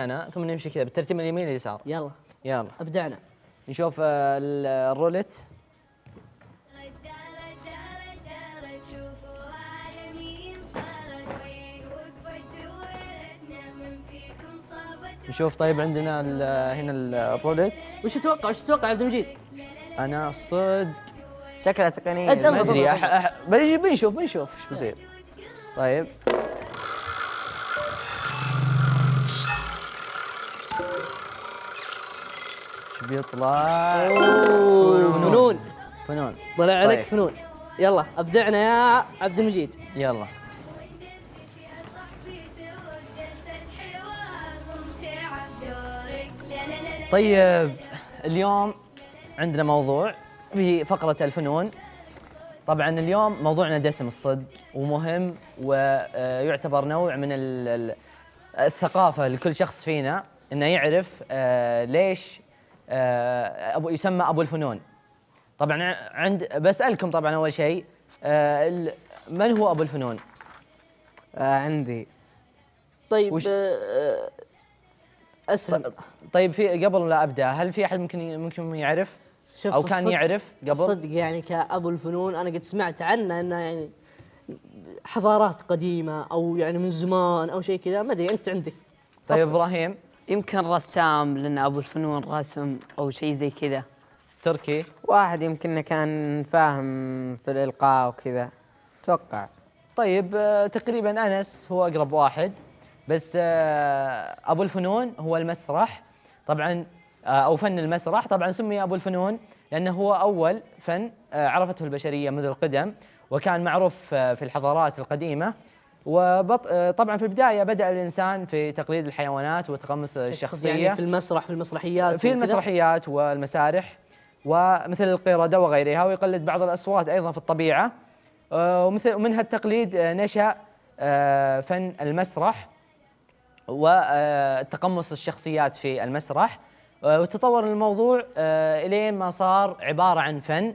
انا ثم نمشي كذا بالترتيب اليمين اليسار يلا يلا ابدعنا نشوف آه، آه، الروليت نشوف طيب عندنا الـ آه، هنا الروليت وش تتوقع وش تتوقع عبد المجيد؟ انا صدق شكلها تقنيه ما ادري بنشوف بنشوف ايش بيصير طيب بيطلع فنون فنون طلع طيب. عليك طيب. فنون يلا ابدعنا يا عبد المجيد يلا طيب اليوم عندنا موضوع في فقرة الفنون طبعا اليوم موضوعنا دسم الصدق ومهم ويعتبر نوع من الثقافة لكل شخص فينا انه يعرف آه، ليش آه، ابو يسمى ابو الفنون طبعا عند بسالكم طبعا اول شيء آه، من هو ابو الفنون آه، عندي طيب وش... اسهم طيب في قبل لا ابدا هل في احد ممكن ممكن يعرف شوف او كان يعرف قبل صدق يعني كابو الفنون انا قد سمعت عنه انه يعني حضارات قديمه او يعني من زمان او شيء كذا ما ادري انت عندك طيب ابراهيم يمكن رسام لأن أبو الفنون رسم أو شيء زي كذا تركي واحد يمكن كان فاهم في الإلقاء وكذا أتوقع طيب آه، تقريبا أنس هو أقرب واحد بس آه، أبو الفنون هو المسرح طبعا آه، أو فن المسرح طبعا سمي أبو الفنون لأنه هو أول فن عرفته البشرية منذ القدم وكان معروف في الحضارات القديمة وطبعا آه، في البدايه بدا الانسان في تقليد الحيوانات وتقمص يعني الشخصيه يعني في المسرح في المسرحيات في المسرحيات والمسارح ومثل القرده وغيرها ويقلد بعض الاصوات ايضا في الطبيعه آه، ومثل ومن هالتقليد آه، نشا فن المسرح وتقمص الشخصيات في المسرح وتطور الموضوع الين ما صار عباره عن فن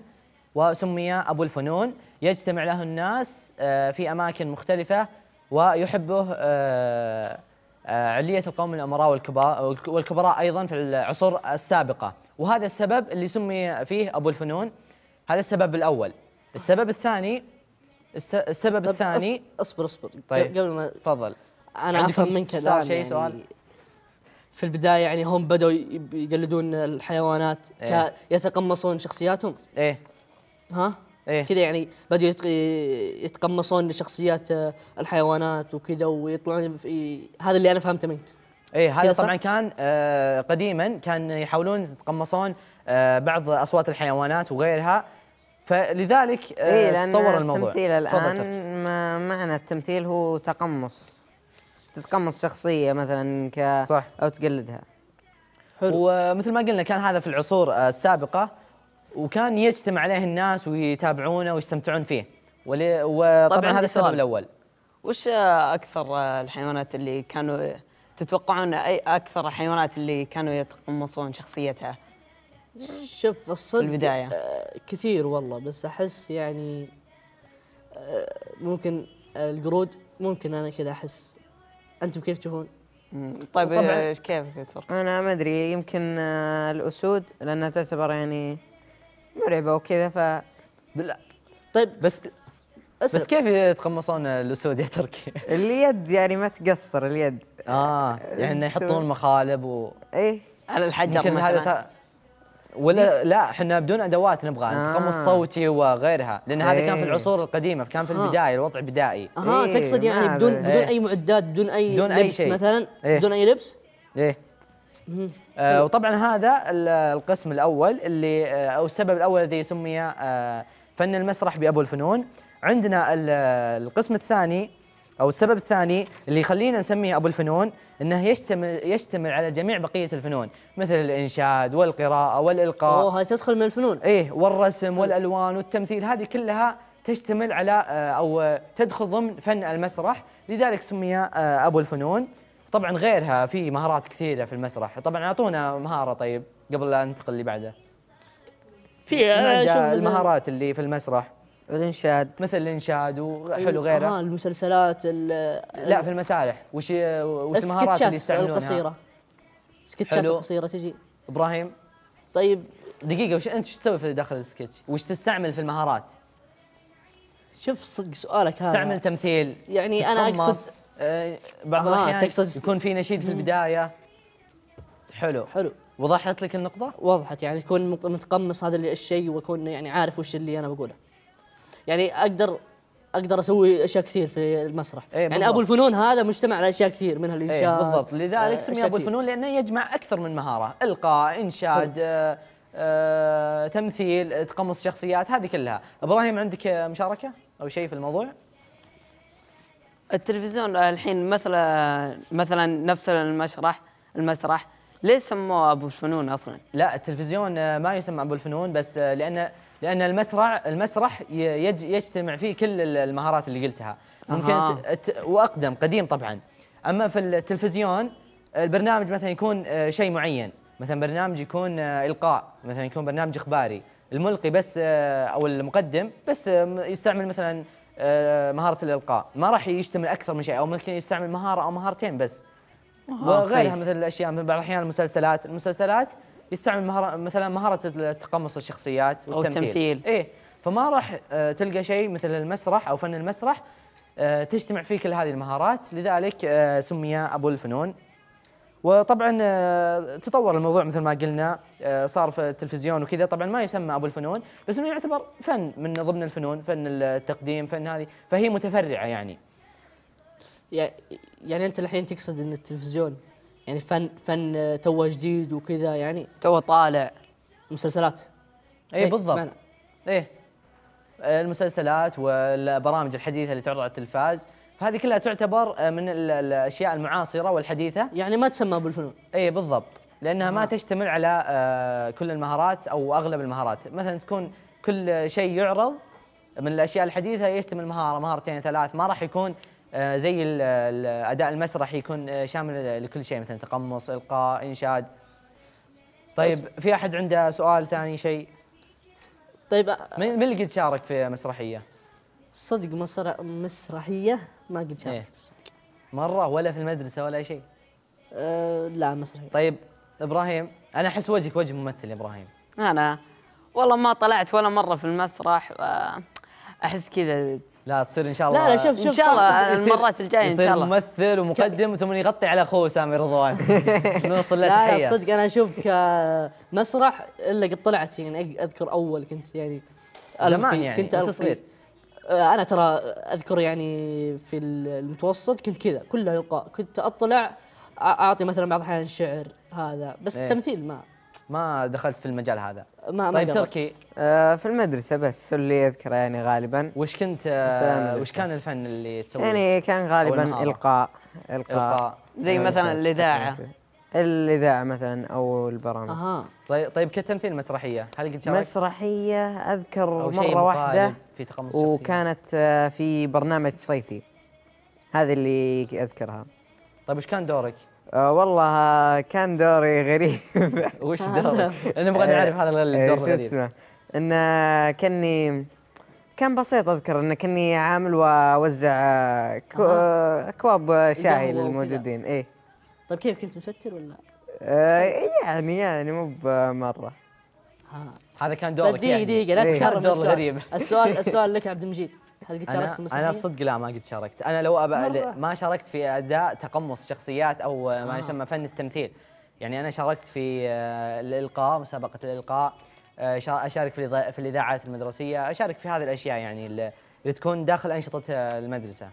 وسمي ابو الفنون يجتمع له الناس في اماكن مختلفه ويحبه آه، آه، علية القوم الأمراء والكبراء أيضا في العصور السابقة وهذا السبب اللي سمي فيه أبو الفنون هذا السبب الأول السبب الثاني السبب الثاني اصبر اصبر طيب قبل ما تفضل انا افهم منك الان شيء يعني سؤال في البدايه يعني هم بدوا يقلدون الحيوانات إيه؟ يتقمصون شخصياتهم ايه ها إيه؟ كذا يعني بدوا يتقمصون شخصيات آه، الحيوانات وكذا ويطلعون في هذا اللي انا فهمته منك ايه هذا طبعا كان آه قديما كان يحاولون يتقمصون آه بعض اصوات الحيوانات وغيرها فلذلك آه إيه لأن تطور الموضوع التمثيل الان ما معنى التمثيل هو تقمص تتقمص شخصيه مثلا ك صح. او تقلدها حلو ومثل ما قلنا كان هذا في العصور آه، السابقه وكان يجتمع عليه الناس ويتابعونه ويستمتعون فيه وطبعا هذا السبب الاول وش اكثر الحيوانات اللي كانوا تتوقعون اي اكثر الحيوانات اللي كانوا يتقمصون شخصيتها شوف الصدق البدايه آه، كثير والله بس احس يعني آه، ممكن القرود ممكن انا كذا احس انتم كيف تشوفون طيب كيف انا ما ادري يمكن آه، الاسود لانها تعتبر يعني مرعبه وكذا ف طيب بس أسأل. بس كيف يتقمصون الاسود يا تركي؟ اليد يعني ما تقصر اليد اه يعني انه يحطون مخالب و ايه على الحجر ممكن هذا تا... ولا لا احنا بدون ادوات نبغى آه. تقمص صوتي وغيرها لان هذا ايه. كان في إيه. العصور القديمه فكان في آه. البدايه الوضع بدائي اها ايه. تقصد يعني بدون بدون إيه. اي معدات بدون اي بدون لبس أي شيء. مثلا ايه. بدون اي لبس؟ ايه آه وطبعا هذا القسم الاول اللي آه، او السبب الاول الذي سمي آه، فن المسرح بابو الفنون عندنا القسم الثاني او السبب الثاني اللي يخلينا نسميه ابو الفنون انه يشتمل يشتمل على جميع بقيه الفنون مثل الانشاد والقراءه والالقاء اوه تدخل من الفنون ايه والرسم والالوان والتمثيل هذه كلها تشتمل على آه، او تدخل ضمن فن المسرح لذلك سمي ابو الفنون طبعا غيرها في مهارات كثيره في المسرح طبعا اعطونا مهاره طيب قبل لا ننتقل اللي بعده في آه، المهارات اللي في المسرح الانشاد مثل الانشاد وحلو غيره اه المسلسلات لا في المسارح وش وش المهارات اللي يستعملونها القصيره سكتشات قصيره تجي ابراهيم طيب دقيقه وش انت وش تسوي في داخل السكتش وش تستعمل في المهارات شوف صدق سؤالك هذا تستعمل تمثيل يعني انا اقصد بعض آه الاحيان تقصد يكون في نشيد في البدايه حلو حلو وضحت لك النقطه وضحت يعني تكون متقمص هذا الشيء واكون يعني عارف وش اللي انا بقوله يعني اقدر اقدر اسوي اشياء كثير في المسرح إيه يعني ابو الفنون هذا مجتمع على اشياء كثير منها إيه، الانشاد إيه بالضبط لذلك آه، سمي ابو الفنون لانه يجمع اكثر من مهاره القاء انشاد آه،, آه تمثيل تقمص شخصيات هذه كلها ابراهيم عندك مشاركه او شيء في الموضوع التلفزيون الحين مثل مثلا نفس المسرح المسرح ليش سموه ابو الفنون اصلا؟ لا التلفزيون آه، ما يسمى ابو الفنون بس آه، لان لان المسرح المسرح يجتمع فيه كل المهارات اللي قلتها ممكن أه. واقدم قديم طبعا اما في التلفزيون البرنامج مثلا يكون آه، شيء معين مثلا برنامج يكون القاء مثلا يكون برنامج اخباري الملقي بس او المقدم بس يستعمل مثلا آه، مهاره الالقاء ما راح يشتمل اكثر من شيء او ممكن يستعمل مهاره او مهارتين بس وغيرها مثل الاشياء من بعض الاحيان المسلسلات المسلسلات يستعمل مهارة مثلا مهاره تقمص الشخصيات والتمثيل او التمثيل ايه فما راح آه، تلقى شيء مثل المسرح او فن المسرح آه، تجتمع فيه كل هذه المهارات لذلك سمي ابو الفنون وطبعا آه، تطور الموضوع مثل ما قلنا آه، صار في التلفزيون وكذا طبعا ما يسمى ابو الفنون بس انه يعتبر فن من ضمن الفنون فن التقديم فن هذه فهي متفرعه يعني يعني انت الحين تقصد ان التلفزيون يعني فن فن آه، توه جديد وكذا يعني توه طالع مسلسلات اي إيه، بالضبط ايه المسلسلات والبرامج الحديثه اللي تعرض على التلفاز فهذه كلها تعتبر آه، من الاشياء المعاصره والحديثه يعني ما تسمى بالفنون اي بالضبط لانها ما آه. تشتمل على آه، كل المهارات او اغلب المهارات مثلا تكون كل شيء يعرض من الاشياء الحديثه يشتمل مهاره مهارتين ثلاث ما راح يكون زي الاداء المسرحي يكون شامل لكل شيء مثلا تقمص القاء انشاد طيب في احد عنده سؤال ثاني شيء طيب من اللي قد شارك في مسرحيه صدق مسرحيه ما قد شافت إيه. مرة ولا في المدرسة ولا أي شيء؟ أه لا مسرحية طيب إبراهيم أنا أحس وجهك وجه ممثل يا إبراهيم أنا والله ما طلعت ولا مرة في المسرح أحس كذا لا تصير ان شاء الله لا لا شوف شوف ان شاء الله المرات الجايه ان شاء الله ممثل ومقدم ثم يغطي على اخوه سامي رضوان نوصل له لا لا صدق انا اشوف كمسرح الا قد طلعت يعني اذكر اول كنت يعني زمان يعني كنت صغير آه، انا ترى اذكر يعني في المتوسط كنت كذا كله القاء كنت اطلع اعطي مثلا بعض الاحيان شعر هذا بس إيه؟ التمثيل ما ما دخلت في المجال هذا ما طيب ما تركي آه في المدرسة بس اللي أذكره يعني غالبا وش كنت آه وش كان الفن اللي تسويه؟ يعني كان غالبا إلقاء إلقاء, إلقاء. زي مثلا الإذاعة الاذاعه مثلا او البرامج اها طيب, طيب كتمثيل مسرحيه هل قد شاركت؟ مسرحيه اذكر مره واحده في تقمص وكانت آه، في برنامج صيفي هذه اللي اذكرها طيب وش كان دورك؟ آه والله كان دوري غريب وش دورك؟ انا نبغى نعرف هذا الدور إيه، شو اسمه؟ انه كأني كان بسيط اذكر انه كني عامل واوزع اكواب شاي للموجودين ايه طيب كيف كنت مشتر ولا؟ آه يعني يعني مو بمره ها هذا كان دورك طيب، دقيقة يعني. دقيقة لا إيه. تشارك السؤال غريب السؤال السؤال لك عبد المجيد هل قد شاركت المسرحية؟ أنا الصدق لا ما قد شاركت أنا لو أبقى ما شاركت في أداء تقمص شخصيات أو ما آه. يسمى فن التمثيل يعني أنا شاركت في آه، الإلقاء مسابقة الإلقاء آه، أشارك في الإذاعات المدرسية أشارك في هذه الأشياء يعني اللي تكون داخل أنشطة المدرسة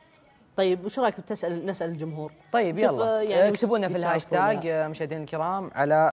طيب وش رايك بتسال نسال الجمهور؟ طيب يلا آه، يعني اكتبوا لنا في الهاشتاج يعني. آه، مشاهدينا الكرام على